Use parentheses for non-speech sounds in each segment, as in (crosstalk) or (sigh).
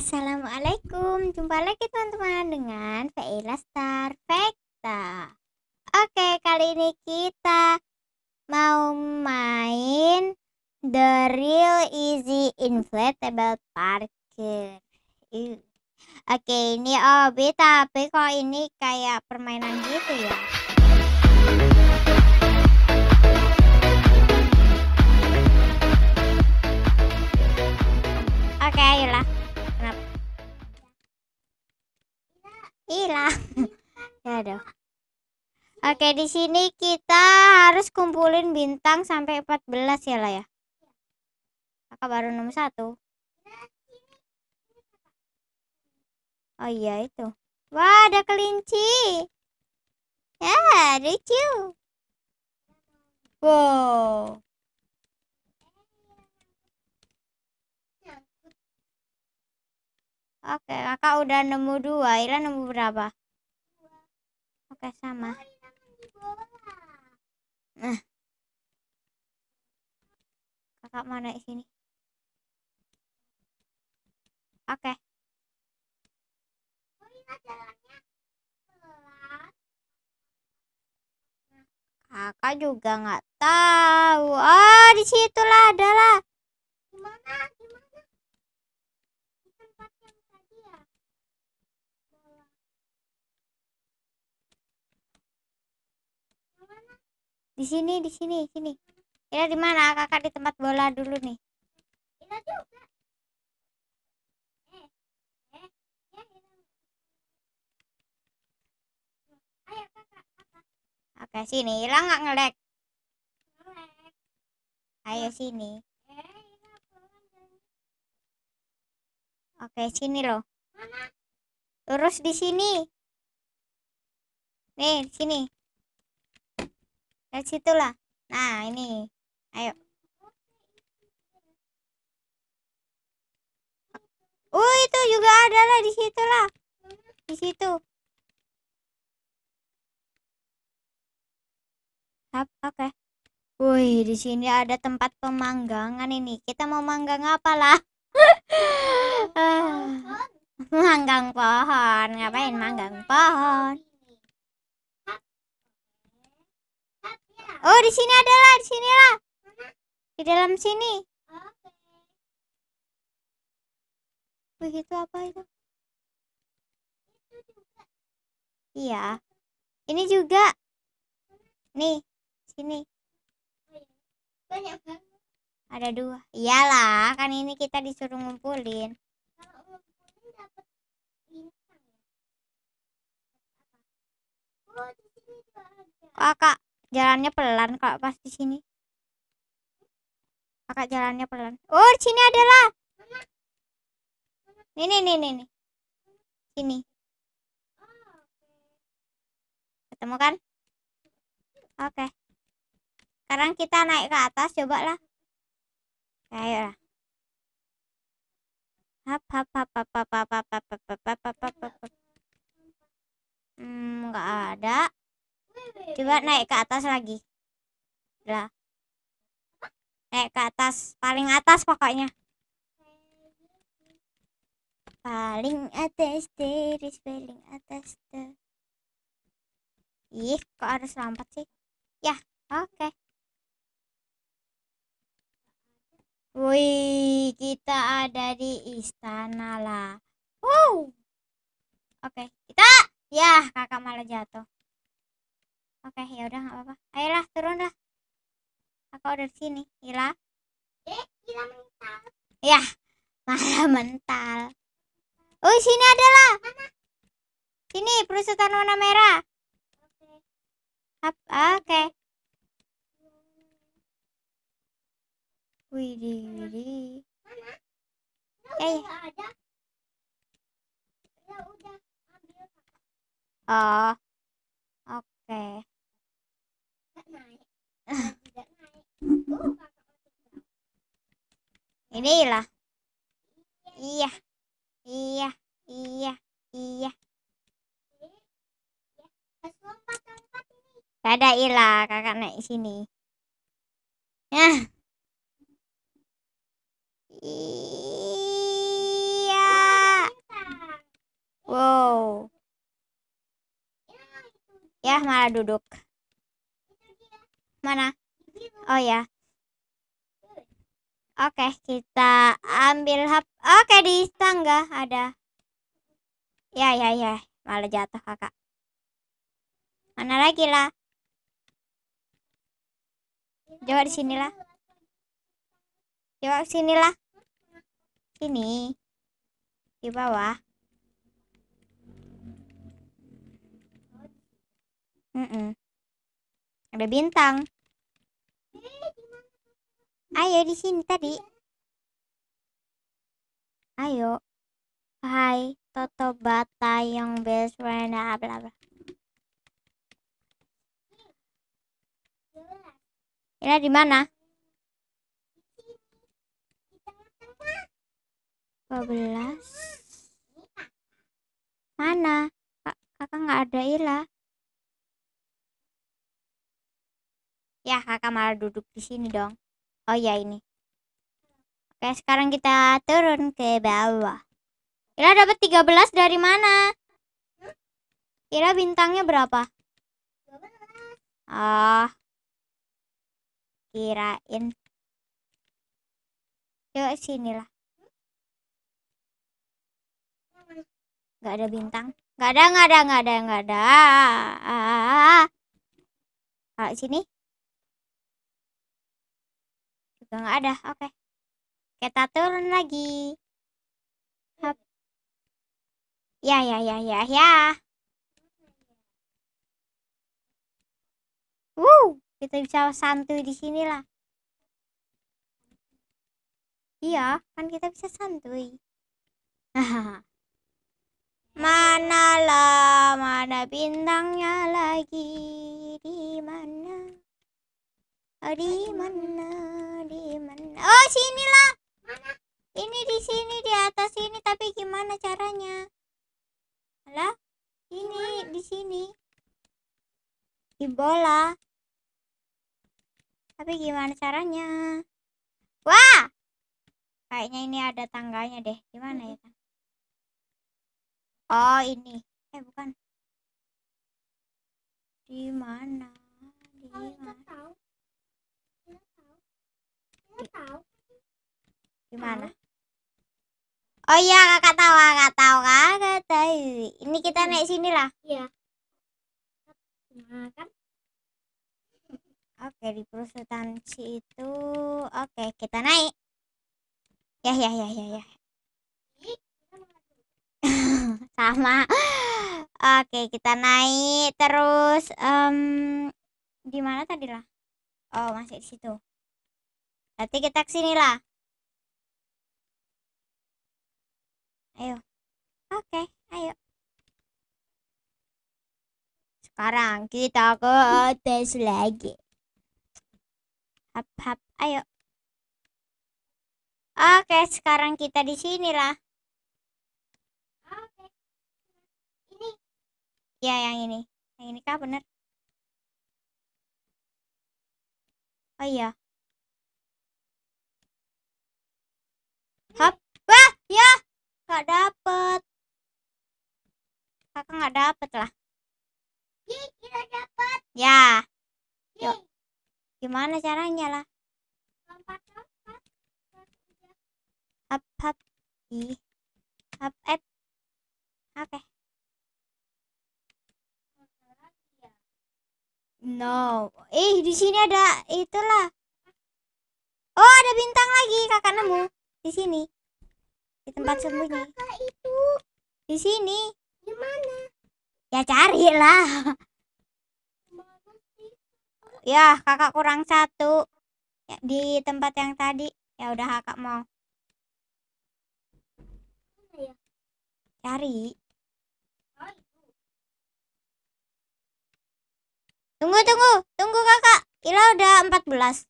Assalamualaikum, jumpa lagi teman-teman dengan Veila Star Oke, kali ini kita mau main The Real Easy Inflatable Parker. Oke, ini obi tapi kok ini kayak permainan gitu ya. Oke, di sini kita harus kumpulin bintang sampai 14 ya lah ya. Kakak baru nomor satu. Oh iya itu. Wah, ada kelinci. Ya, yeah, lucu. Wow. Oke, kakak udah nemu dua. Ira nemu berapa? Oke, sama. Nah. Kakak mau naik sini. Oke. Okay. Kakak juga nggak tahu. Oh, ah, situlah adalah. Gimana? Gimana? Di sini, di sini, sini. kita di mana? Kakak di tempat bola dulu nih. kita juga. Eh, eh, ya, Oke, sini. Hilang nggak ngelek? Ayo sini. Eh, Oke, sini loh. Terus di sini. Nih, sini dari situlah nah ini ayo uh itu juga ada lah di situ lah di situ oke okay. Wih, di sini ada tempat pemanggangan ini. Kita mau manggang apa lah? (laughs) Ah. manggang pohon, ngapain manggang pohon? Oh, di sini ada lah di sini lah. Di dalam sini. Wih, itu apa itu? Iya. Ini juga. Nih, sini. Ada dua. Iyalah, kan ini kita disuruh ngumpulin. Ya. Oh, di Kakak jalannya pelan kalau pas di sini kakak jalannya pelan oh sini adalah ini ini ini ini sini ketemu kan oke sekarang kita naik ke atas coba lah ayo lah hap hap hap hap hap hap hap hap hap hap hap hap hap hmm nggak ada coba naik ke atas lagi lah naik ke atas paling atas pokoknya paling atas terus paling atas tuh ih kok harus lompat sih ya oke okay. wih kita ada di istana lah wow oke okay. kita ya kakak malah jatuh Oke, ya udah nggak apa-apa. Ayolah, turunlah. Aku udah di sini. Ila. Eh, Ila mental. Ya, (laughs) malah mental. Oh, sini ada Mana? Sini, perusahaan warna merah. Oke. Okay. Widi. widih. Mana? Eh. ya. Ada. Ya udah, ambil. Oh. Oke. Okay. Ini lah, Iya. Iya. Iya. Iya. ada ilah kakak naik sini. Ya. Iya. Wow. Ya malah duduk. Mana? Oh ya. Oke, kita ambil hap. Oke, di tangga ada. Ya, ya, ya. Malah jatuh kakak. Mana lagi lah? Coba di lah. Coba sinilah. Sini. Di bawah. Mm -mm. Ada bintang. Ayo di sini tadi. Ayo. Hai, Toto Bata yang best friend bla bla. Ini di mana? Dua belas. Mana? Kak, kakak nggak ada Ila. Ya, kakak malah duduk di sini dong. Oh ya ini. Oke, sekarang kita turun ke bawah. Kira dapat 13 dari mana? Kira bintangnya berapa? 12. Oh. Ah, kirain. Yuk sinilah. Gak ada bintang. Gak ada, gak ada, gak ada, gak ada. Ah, ah, ah. Kalau sini juga gitu, nggak ada oke okay. kita turun lagi Hap. ya ya ya ya ya Wuh, kita bisa santuy di sini lah. Iya, kan kita bisa santuy. (laughs) mana lah, mana bintangnya lagi di mana? Oh, di mana? oh sini lah ini di sini di atas sini tapi gimana caranya lah ini di sini di bola tapi gimana caranya wah kayaknya ini ada tangganya deh gimana ya oh ini eh bukan di mana di mana Gimana? Oh iya kakak tahu kakak tahu kakak tahu. Ini kita hmm. naik sini lah. Iya. Nah kan. Oke di perusahaan si itu oke kita naik. Ya ya ya ya ya. (laughs) Sama. Oke kita naik terus um, di mana tadi lah? Oh masih di situ. Berarti kita kesini lah. Ayo. Oke, okay, ayo. Sekarang kita ke atas lagi. Hap hap, ayo. Oke, okay, sekarang kita di sini lah. Oke. Ini. Ya, yang ini. Yang ini kah bener? Oh iya. nggak dapet kakak nggak dapet lah Hi, kita dapet ya yuk gimana caranya lah lompat lompat up up i up up oke no ih eh, di sini ada itulah oh ada bintang lagi kakak nemu di sini di tempat Mana sembunyi itu di sini di mana ya carilah ya kakak kurang satu ya, di tempat yang tadi ya udah kakak mau ya? cari oh, tunggu tunggu tunggu kakak Ila udah empat belas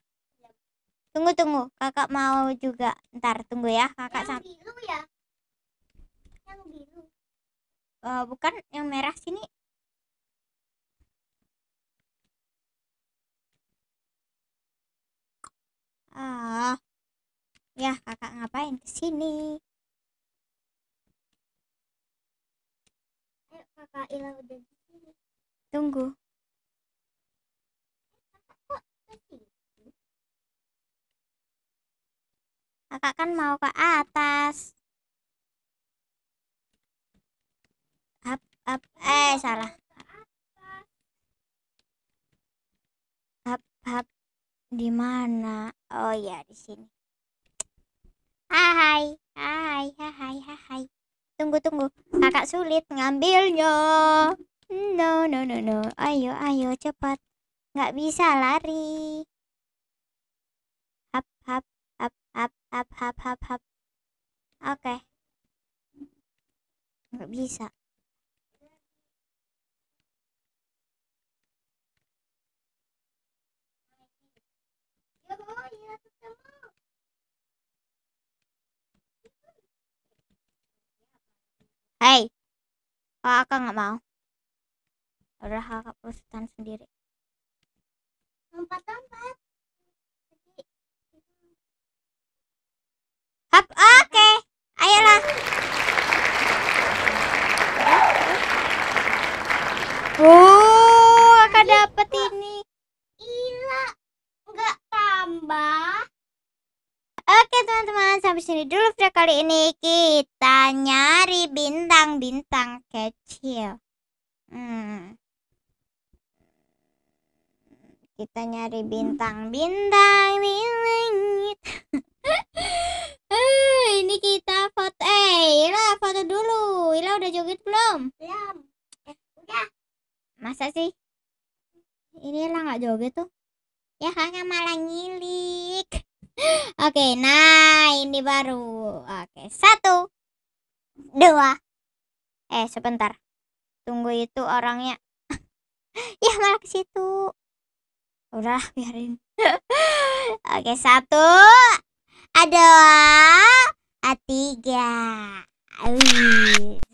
Tunggu tunggu, kakak mau juga. Ntar tunggu ya, kakak yang biru ya. Yang biru. Uh, bukan yang merah sini. Ah. Uh, ya, kakak ngapain ke sini? Ayo kakak ilang udah di sini. Tunggu. kakak kan mau ke atas up up eh salah up up di mana oh ya di sini hai hai hai hai tunggu tunggu kakak sulit ngambilnya no no no no ayo ayo cepat nggak bisa lari oh, kakak nggak mau udah kakak perusahaan sendiri lompat-lompat Hap, oke, okay. ayolah. Oh, kakak dapat ini. Iya, nggak tambah. Oke teman-teman, sampai sini dulu video kali ini kita nyari bintang-bintang kecil. Hmm. Kita nyari bintang-bintang di langit. (laughs) Eh, ini kita foto. Eh, Ila foto dulu. Ila udah joget belum? Belum. Sudah. Masa sih? Ini Ila nggak joget tuh? Ya kan malah ngilih Oke, nah ini baru. Oke, satu, dua. Eh, sebentar. Tunggu itu orangnya. ya (laughs) malah ke situ. Udah biarin. (laughs) Oke, satu, ada, tiga. Wih.